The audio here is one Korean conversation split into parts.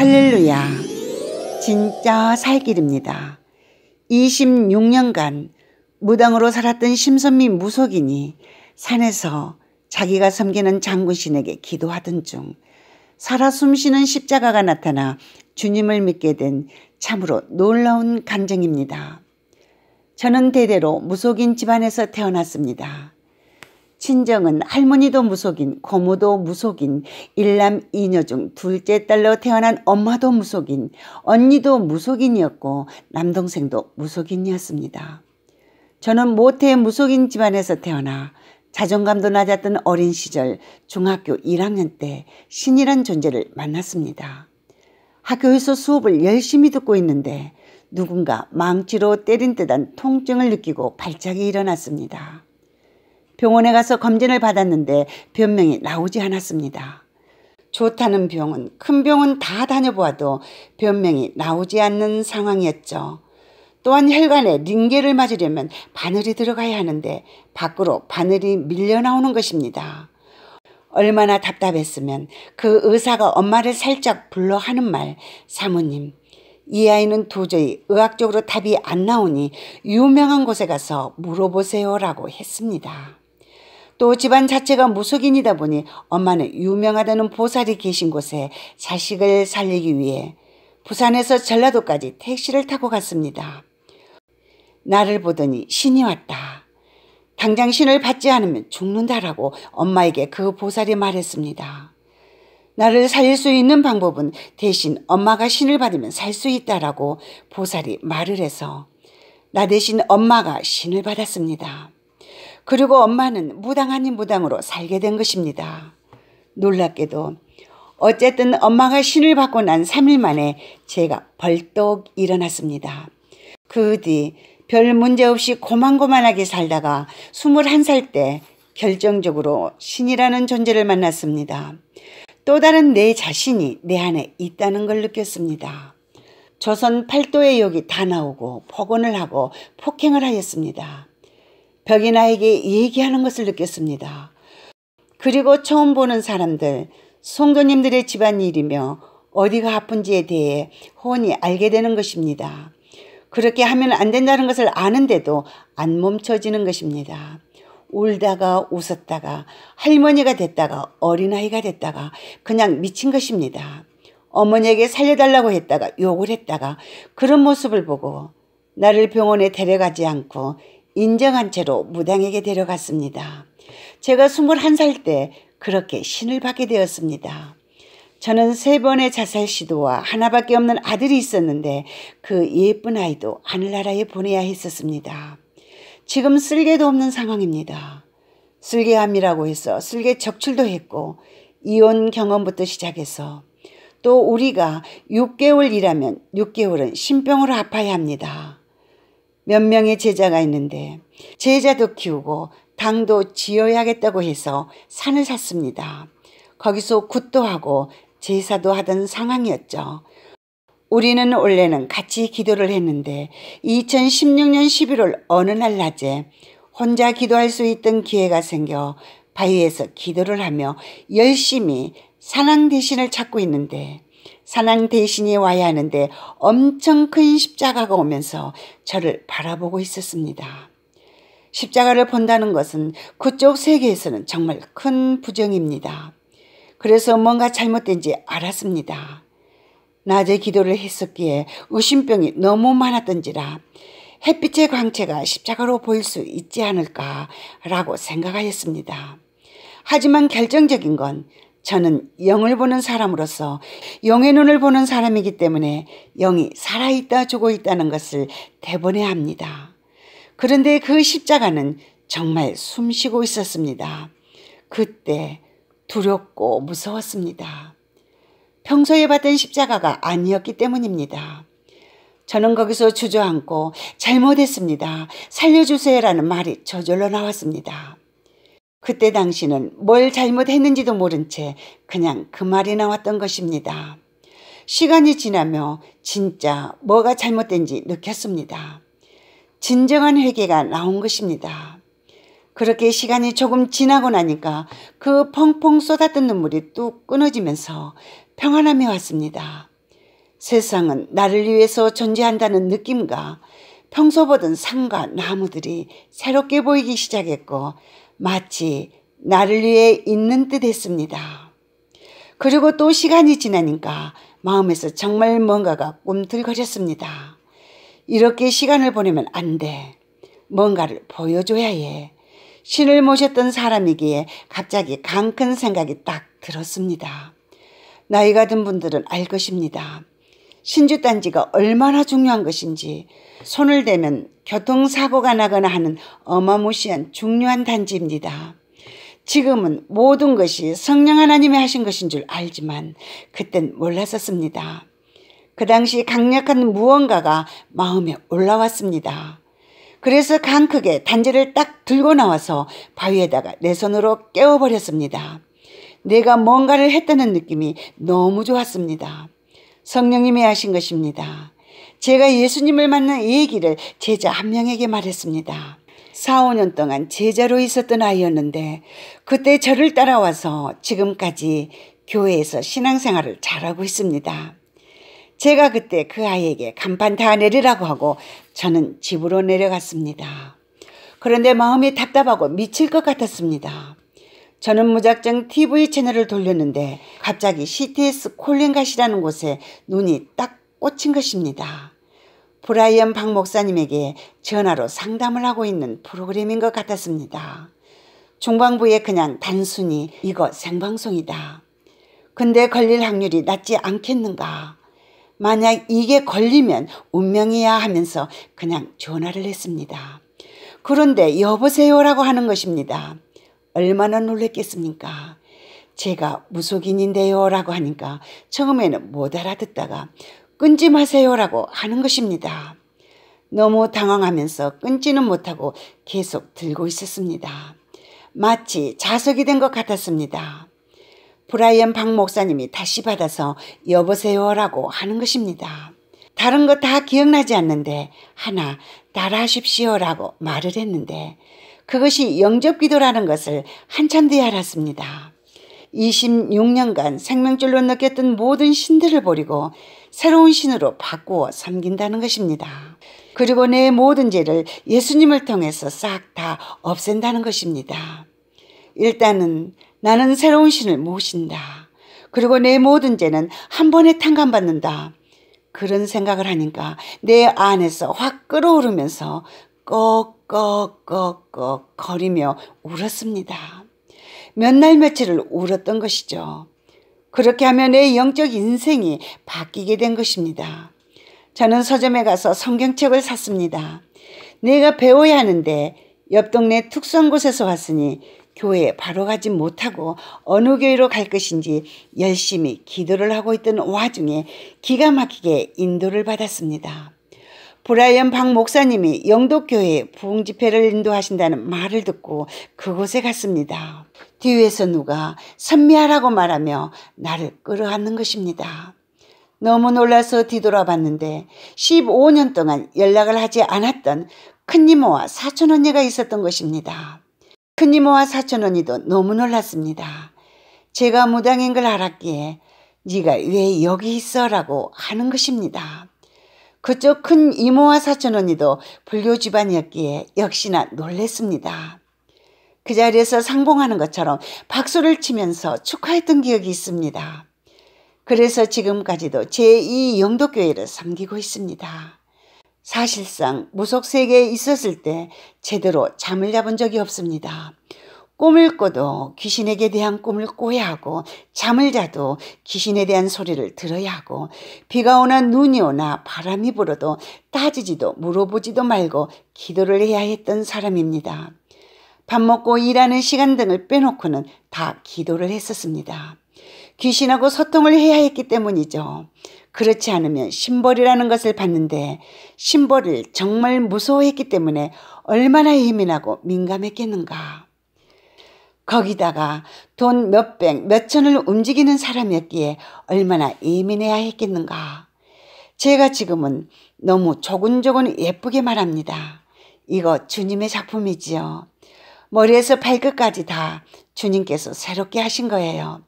할렐루야. 진짜 살 길입니다. 26년간 무당으로 살았던 심선미 무속인이 산에서 자기가 섬기는 장군신에게 기도하던 중 살아 숨쉬는 십자가가 나타나 주님을 믿게 된 참으로 놀라운 간증입니다. 저는 대대로 무속인 집안에서 태어났습니다. 친정은 할머니도 무속인, 고모도 무속인, 일남 이녀 중 둘째 딸로 태어난 엄마도 무속인, 언니도 무속인이었고 남동생도 무속인이었습니다. 저는 모태 무속인 집안에서 태어나 자존감도 낮았던 어린 시절 중학교 1학년 때 신이란 존재를 만났습니다. 학교에서 수업을 열심히 듣고 있는데 누군가 망치로 때린 듯한 통증을 느끼고 발작이 일어났습니다. 병원에 가서 검진을 받았는데 변명이 나오지 않았습니다. 좋다는 병원, 큰 병원 다 다녀보아도 변명이 나오지 않는 상황이었죠. 또한 혈관에 링겔을 맞으려면 바늘이 들어가야 하는데 밖으로 바늘이 밀려 나오는 것입니다. 얼마나 답답했으면 그 의사가 엄마를 살짝 불러 하는 말, 사모님, 이 아이는 도저히 의학적으로 답이 안 나오니 유명한 곳에 가서 물어보세요라고 했습니다. 또 집안 자체가 무속인이다 보니 엄마는 유명하다는 보살이 계신 곳에 자식을 살리기 위해 부산에서 전라도까지 택시를 타고 갔습니다. 나를 보더니 신이 왔다. 당장 신을 받지 않으면 죽는다라고 엄마에게 그 보살이 말했습니다. 나를 살릴 수 있는 방법은 대신 엄마가 신을 받으면 살 수 있다라고 보살이 말을 해서 나 대신 엄마가 신을 받았습니다. 그리고 엄마는 무당 아닌 무당으로 살게 된 것입니다. 놀랍게도 어쨌든 엄마가 신을 받고 난 3일 만에 제가 벌떡 일어났습니다. 그 뒤 별 문제 없이 고만고만하게 살다가 21살 때 결정적으로 신이라는 존재를 만났습니다. 또 다른 내 자신이 내 안에 있다는 걸 느꼈습니다. 조선 팔도의 욕이 다 나오고 폭언을 하고 폭행을 하였습니다. 벽이 나에게 얘기하는 것을 느꼈습니다. 그리고 처음 보는 사람들, 성도님들의 집안일이며 어디가 아픈지에 대해 혼이 알게 되는 것입니다. 그렇게 하면 안 된다는 것을 아는데도 안 멈춰지는 것입니다. 울다가 웃었다가 할머니가 됐다가 어린아이가 됐다가 그냥 미친 것입니다. 어머니에게 살려달라고 했다가 욕을 했다가 그런 모습을 보고 나를 병원에 데려가지 않고 인정한 채로 무당에게 데려갔습니다. 제가 21살 때 그렇게 신을 받게 되었습니다. 저는 세 번의 자살 시도와 하나밖에 없는 아들이 있었는데 그 예쁜 아이도 하늘나라에 보내야 했었습니다. 지금 쓸개도 없는 상황입니다. 쓸개암이라고 해서 쓸개 적출도 했고 이혼 경험부터 시작해서 또 우리가 6개월 일하면 6개월은 신병으로 아파야 합니다. 몇 명의 제자가 있는데 제자도 키우고 당도 지어야겠다고 해서 산을 샀습니다. 거기서 굿도 하고 제사도 하던 상황이었죠. 우리는 원래는 같이 기도를 했는데 2016년 11월 어느 날 낮에 혼자 기도할 수 있던 기회가 생겨 바위에서 기도를 하며 열심히 사랑 대신을 찾고 있는데 사랑 대신이 와야 하는데 엄청 큰 십자가가 오면서 저를 바라보고 있었습니다. 십자가를 본다는 것은 그쪽 세계에서는 정말 큰 부정입니다. 그래서 뭔가 잘못된지 알았습니다. 낮에 기도를 했었기에 의심병이 너무 많았던지라 햇빛의 광채가 십자가로 보일 수 있지 않을까라고 생각하였습니다. 하지만 결정적인 건 저는 영을 보는 사람으로서 영의 눈을 보는 사람이기 때문에 영이 살아있다 죽고 있다는 것을 대본에 합니다. 그런데 그 십자가는 정말 숨쉬고 있었습니다. 그때 두렵고 무서웠습니다. 평소에 봤던 십자가가 아니었기 때문입니다. 저는 거기서 주저앉고 잘못했습니다. 살려주세요라는 말이 저절로 나왔습니다. 그때 당신은 뭘 잘못했는지도 모른 채 그냥 그 말이 나왔던 것입니다. 시간이 지나며 진짜 뭐가 잘못된지 느꼈습니다. 진정한 회개가 나온 것입니다. 그렇게 시간이 조금 지나고 나니까 그 펑펑 쏟았던 눈물이 뚝 끊어지면서 평안함이 왔습니다. 세상은 나를 위해서 존재한다는 느낌과 평소 보던 산과 나무들이 새롭게 보이기 시작했고 마치 나를 위해 있는 듯 했습니다. 그리고 또 시간이 지나니까 마음에서 정말 뭔가가 꿈틀거렸습니다. 이렇게 시간을 보내면 안 돼. 뭔가를 보여줘야 해. 신을 모셨던 사람이기에 갑자기 강큰 생각이 딱 들었습니다. 나이가 든 분들은 알 것입니다. 신주단지가 얼마나 중요한 것인지 손을 대면 교통사고가 나거나 하는 어마무시한 중요한 단지입니다. 지금은 모든 것이 성령 하나님이 하신 것인 줄 알지만 그땐 몰랐었습니다. 그 당시 강력한 무언가가 마음에 올라왔습니다. 그래서 강 크게 단지를 딱 들고 나와서 바위에다가 내 손으로 깨워버렸습니다. 내가 뭔가를 했다는 느낌이 너무 좋았습니다. 성령님이 하신 것입니다. 제가 예수님을 만난 얘기를 제자 한 명에게 말했습니다. 4, 5년 동안 제자로 있었던 아이였는데 그때 저를 따라와서 지금까지 교회에서 신앙생활을 잘하고 있습니다. 제가 그때 그 아이에게 간판 다 내리라고 하고 저는 집으로 내려갔습니다. 그런데 마음이 답답하고 미칠 것 같았습니다. 저는 무작정 TV 채널을 돌렸는데 갑자기 CTS 콜린가시라는 곳에 눈이 딱 꽂힌 것입니다. 브라이언 박 목사님에게 전화로 상담을 하고 있는 프로그램인 것 같았습니다. 중방부에 그냥 단순히 이거 생방송이다. 근데 걸릴 확률이 낮지 않겠는가. 만약 이게 걸리면 운명이야 하면서 그냥 전화를 했습니다. 그런데 여보세요라고 하는 것입니다. 얼마나 놀랬겠습니까? 제가 무속인인데요 라고 하니까 처음에는 못 알아듣다가 끊지 마세요 라고 하는 것입니다. 너무 당황하면서 끊지는 못하고 계속 들고 있었습니다. 마치 자석이 된 것 같았습니다. 브라이언 박 목사님이 다시 받아서 여보세요 라고 하는 것입니다. 다른 거 다 기억나지 않는데 하나 따라 하십시오 라고 말을 했는데 그것이 영접 기도라는 것을 한참 뒤에 알았습니다. 26년간 생명줄로 느꼈던 모든 신들을 버리고 새로운 신으로 바꾸어 섬긴다는 것입니다. 그리고 내 모든 죄를 예수님을 통해서 싹 다 없앤다는 것입니다. 일단은 나는 새로운 신을 모신다. 그리고 내 모든 죄는 한 번에 탕감받는다. 그런 생각을 하니까 내 안에서 확 끓어오르면서 꺽꺽꺽꺽 거리며 울었습니다. 몇 날 며칠을 울었던 것이죠. 그렇게 하면내 영적 인생이 바뀌게 된 것입니다. 저는 서점에 가서 성경책을 샀습니다. 내가 배워야 하는데 옆 동네 특수한 곳에서 왔으니 교회에 바로 가지 못하고 어느 교회로 갈 것인지 열심히 기도를 하고 있던 와중에 기가 막히게 인도를 받았습니다. 브라이언 박 목사님이 영도교회 부흥 집회를 인도하신다는 말을 듣고 그곳에 갔습니다. 뒤에서 누가 선미하라고 말하며 나를 끌어안는 것입니다. 너무 놀라서 뒤돌아봤는데 15년 동안 연락을 하지 않았던 큰이모와 사촌 언니가 있었던 것입니다. 큰이모와 사촌 언니도 너무 놀랐습니다. 제가 무당인 걸 알았기에 네가 왜 여기 있어라고 하는 것입니다. 그쪽 큰 이모와 사촌 언니도 불교 집안이었기에 역시나 놀랬습니다. 그 자리에서 상봉하는 것처럼 박수를 치면서 축하했던 기억이 있습니다. 그래서 지금까지도 제2 영도교회를 섬기고 있습니다. 사실상 무속세계에 있었을 때 제대로 잠을 자본 적이 없습니다. 꿈을 꿔도 귀신에게 대한 꿈을 꿔야 하고 잠을 자도 귀신에 대한 소리를 들어야 하고 비가 오나 눈이 오나 바람이 불어도 따지지도 물어보지도 말고 기도를 해야 했던 사람입니다. 밥 먹고 일하는 시간 등을 빼놓고는 다 기도를 했었습니다. 귀신하고 소통을 해야 했기 때문이죠. 그렇지 않으면 심벌이라는 것을 봤는데 심벌을 정말 무서워했기 때문에 얼마나 예민하고 민감했겠는가. 거기다가 돈 몇백, 몇천을 움직이는 사람이었기에 얼마나 예민해야 했겠는가. 제가 지금은 너무 조근조근 예쁘게 말합니다. 이거 주님의 작품이지요. 머리에서 발끝까지 다 주님께서 새롭게 하신 거예요.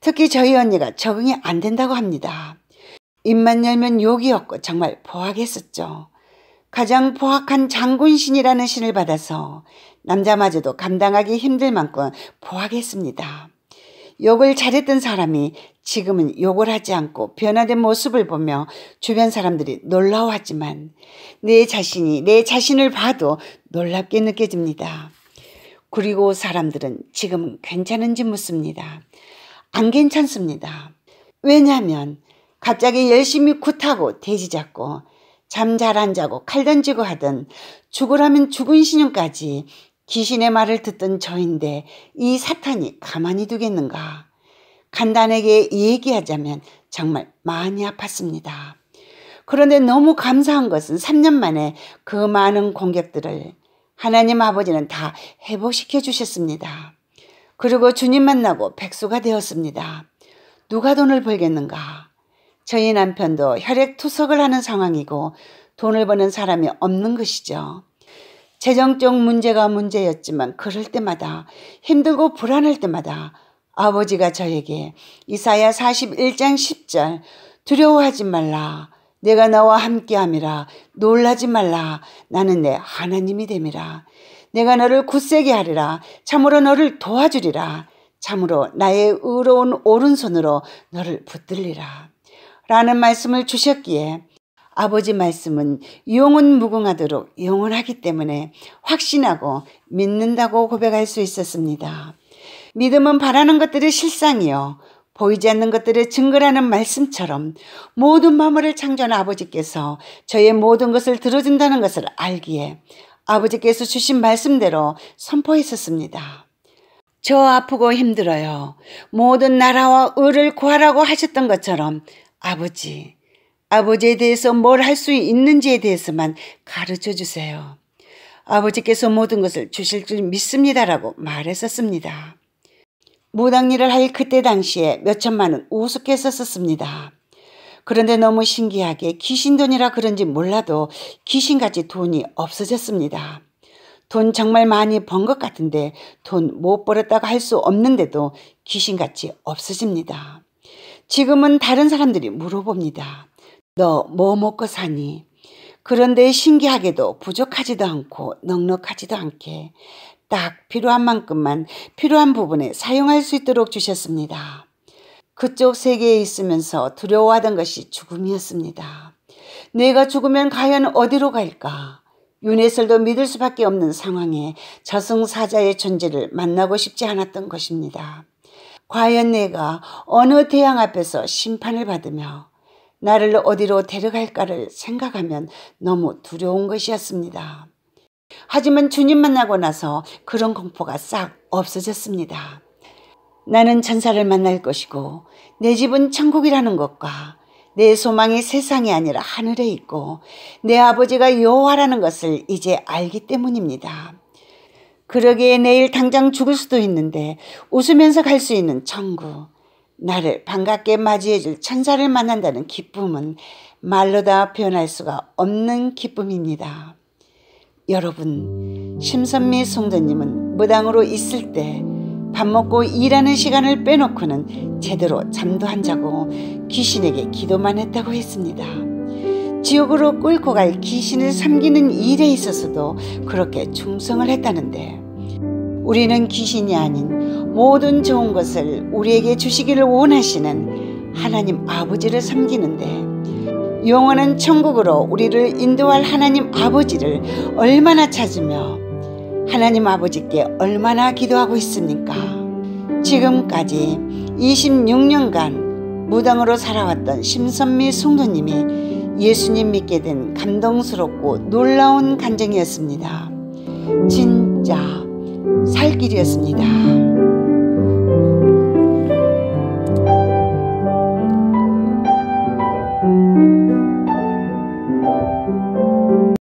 특히 저희 언니가 적응이 안 된다고 합니다. 입만 열면 욕이었고 정말 보악했었죠. 가장 포악한 장군신이라는 신을 받아서 남자마저도 감당하기 힘들 만큼 포악했습니다. 욕을 잘했던 사람이 지금은 욕을 하지 않고 변화된 모습을 보며 주변 사람들이 놀라워하지만 내 자신이 내 자신을 봐도 놀랍게 느껴집니다. 그리고 사람들은 지금은 괜찮은지 묻습니다. 안 괜찮습니다. 왜냐하면 갑자기 열심히 굿하고 돼지 잡고 잠잘 안 자고 칼 던지고 하던 죽으라면 죽은 신용까지 귀신의 말을 듣던 저인데 이 사탄이 가만히 두겠는가. 간단하게 얘기하자면 정말 많이 아팠습니다. 그런데 너무 감사한 것은 3년 만에 그 많은 공격들을 하나님 아버지는 다 회복시켜 주셨습니다. 그리고 주님 만나고 백수가 되었습니다. 누가 돈을 벌겠는가? 저희 남편도 혈액 투석을 하는 상황이고 돈을 버는 사람이 없는 것이죠. 재정적 문제가 문제였지만 그럴 때마다 힘들고 불안할 때마다 아버지가 저에게 이사야 41장 10절 두려워하지 말라 내가 나와 함께함이라 놀라지 말라 나는 내 하나님이 됨이라 내가 너를 굳세게 하리라 참으로 너를 도와주리라 참으로 나의 의로운 오른손으로 너를 붙들리라 라는 말씀을 주셨기에 아버지 말씀은 영은 무궁하도록 영원하기 때문에 확신하고 믿는다고 고백할 수 있었습니다. 믿음은 바라는 것들의 실상이요. 보이지 않는 것들의 증거라는 말씀처럼 모든 마물을 창조한 아버지께서 저의 모든 것을 들어준다는 것을 알기에 아버지께서 주신 말씀대로 선포했었습니다. 저 아프고 힘들어요. 모든 나라와 을을 구하라고 하셨던 것처럼 아버지, 아버지에 대해서 뭘 할 수 있는지에 대해서만 가르쳐 주세요. 아버지께서 모든 것을 주실 줄 믿습니다라고 말했었습니다. 무당일을 할 그때 당시에 몇 천만 원 우습게 썼었습니다. 그런데 너무 신기하게 귀신돈이라 그런지 몰라도 귀신같이 돈이 없어졌습니다. 돈 정말 많이 번 것 같은데 돈 못 벌었다고 할 수 없는데도 귀신같이 없어집니다. 지금은 다른 사람들이 물어봅니다. 너 뭐 먹고 사니? 그런데 신기하게도 부족하지도 않고 넉넉하지도 않게 딱 필요한 만큼만 필요한 부분에 사용할 수 있도록 주셨습니다. 그쪽 세계에 있으면서 두려워하던 것이 죽음이었습니다. 내가 죽으면 과연 어디로 갈까? 윤회설도 믿을 수밖에 없는 상황에 저승사자의 존재를 만나고 싶지 않았던 것입니다. 과연 내가 어느 대왕 앞에서 심판을 받으며 나를 어디로 데려갈까를 생각하면 너무 두려운 것이었습니다. 하지만 주님 만나고 나서 그런 공포가 싹 없어졌습니다. 나는 천사를 만날 것이고 내 집은 천국이라는 것과 내 소망이 세상이 아니라 하늘에 있고 내 아버지가 여호와라는 것을 이제 알기 때문입니다. 그러게 내일 당장 죽을 수도 있는데 웃으면서 갈 수 있는 천국. 나를 반갑게 맞이해줄 천사를 만난다는 기쁨은 말로 다 표현할 수가 없는 기쁨입니다. 여러분, 심선미 송도님은 무당으로 있을 때 밥 먹고 일하는 시간을 빼놓고는 제대로 잠도 안 자고 귀신에게 기도만 했다고 했습니다. 지옥으로 끌고 갈 귀신을 섬기는 일에 있어서도 그렇게 충성을 했다는데 우리는 귀신이 아닌 모든 좋은 것을 우리에게 주시기를 원하시는 하나님 아버지를 섬기는데 영원한 천국으로 우리를 인도할 하나님 아버지를 얼마나 찾으며 하나님 아버지께 얼마나 기도하고 있습니까? 지금까지 26년간 무당으로 살아왔던 심선미 성도님이 예수님 믿게 된 감동스럽고 놀라운 간증이었습니다. 진짜 살 길이었습니다.